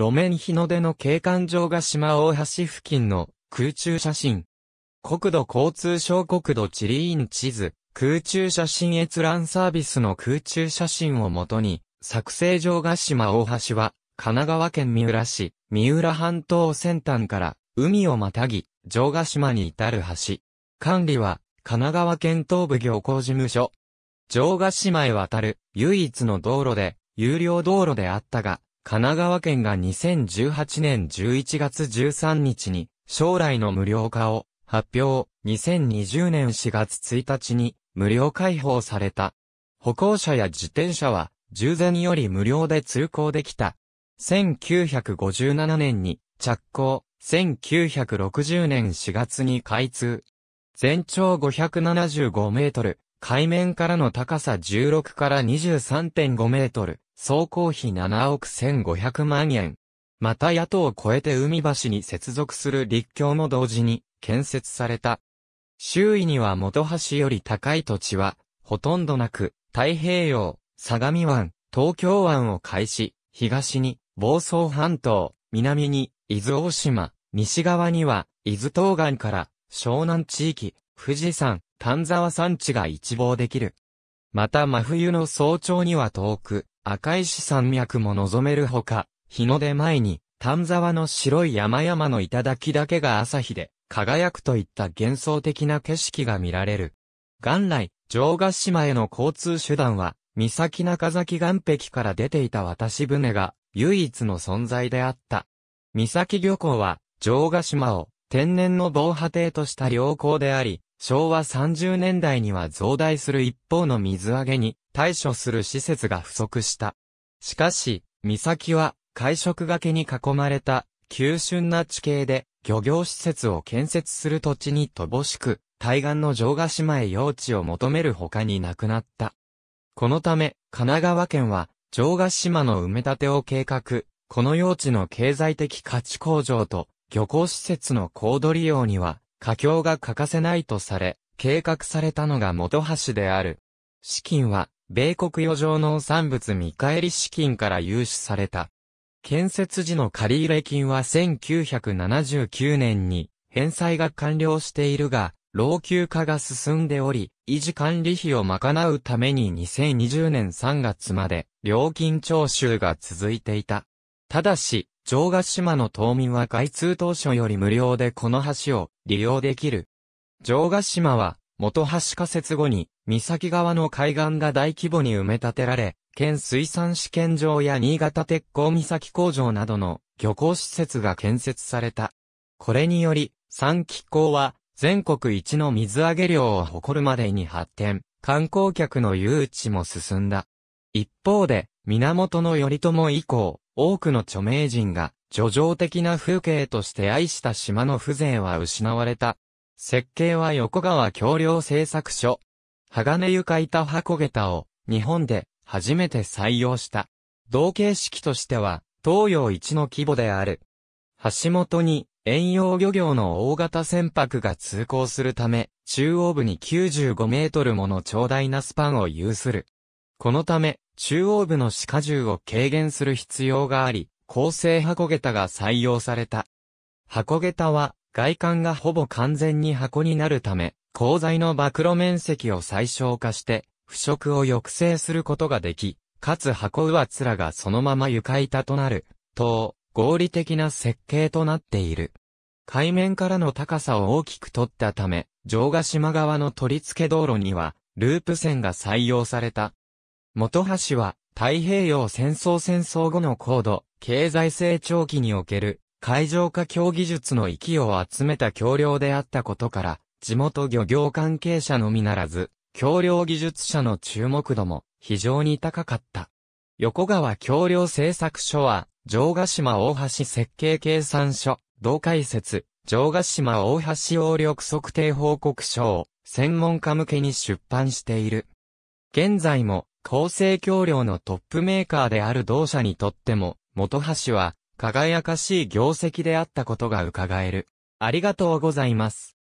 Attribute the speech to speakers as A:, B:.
A: 路面日の出の景観上が島大橋付近の空中写真。国土交通省国土地理院地図、空中写真閲覧サービスの空中写真をもとに、作成上が島大橋は、神奈川県三浦市、三浦半島先端から、海をまたぎ、城ヶ島に至る橋。管理は、神奈川県東部漁港事務所。城ヶ島へ渡る、唯一の道路で、有料道路であったが、神奈川県が2018年11月13日に、将来の無料化を発表、2020年4月1日に無料開放された。歩行者や自転車は、従前より無料で通行できた。1957年に着工、1960年4月に開通。全長575メートル、海面からの高さ16から23.5メートル、総工費7億1500万円。また野党を超えて海橋に接続する立教も同時に建設された。周囲には元橋より高い土地はほとんどなく、太平洋、相模湾、東京湾を開始、東に房総半島、南に伊豆大島、西側には伊豆東岸から湘南地域、富士山、丹沢山地が一望できる。また真冬の早朝には遠く、赤石山脈も望めるほか、日の出前に、丹沢の白い山々の頂だけが朝日で、輝くといった幻想的な景色が見られる。元来、城ヶ島への交通手段は、岬中崎岸壁から出ていた渡し船が、唯一の存在であった。三崎漁港は、城ヶ島を天然の防波堤とした良港であり、昭和30年代には増大する一方の水揚げに対処する施設が不足した。しかし、岬は、海食崖に囲まれた、急峻な地形で、漁業施設を建設する土地に乏しく、対岸の城ヶ島へ用地を求める他になくなった。このため、神奈川県は、城ヶ島の埋め立てを計画、この用地の経済的価値向上と、漁港施設の高度利用には、佳境が欠かせないとされ、計画されたのが元橋である。資金は、米国余剰農産物見返り資金から融資された。建設時の借入金は1979年に返済が完了しているが、老朽化が進んでおり、維持管理費を賄うために2020年3月まで料金徴収が続いていた。ただし、城ヶ島の島民は開通当初より無料でこの橋を利用できる。城ヶ島は元橋仮設後に、三崎側の海岸が大規模に埋め立てられ、県水産試験場や新潟鉄鋼三崎工場などの漁港施設が建設された。これにより、三気港は全国一の水揚げ量を誇るまでに発展、観光客の誘致も進んだ。一方で、源頼朝以降、多くの著名人が、叙情的な風景として愛した島の風情は失われた。設計は横川橋梁製作所。鋼床板箱桁を日本で初めて採用した。同形式としては東洋一の規模である。橋本に遠洋漁業の大型船舶が通行するため、中央部に95メートルもの長大なスパンを有する。このため、中央部の歯荷重を軽減する必要があり、構成箱桁が採用された。箱桁は外観がほぼ完全に箱になるため、鋼材の曝露面積を最小化して、腐食を抑制することができ、かつ箱上面がそのまま床板となる、等、合理的な設計となっている。海面からの高さを大きく取ったため、城ヶ島側の取り付け道路には、ループ線が採用された。元橋は、太平洋戦争戦争後の高度、経済成長期における、海上化協技術の域を集めた橋梁であったことから、地元漁業関係者のみならず、橋梁技術者の注目度も非常に高かった。横川橋梁製作所は、城ヶ島大橋設計計算書、同解説、城ヶ島大橋応力測定報告書を専門家向けに出版している。現在も、構成橋梁のトップメーカーである同社にとっても、元橋は輝かしい業績であったことが伺える。ありがとうございます。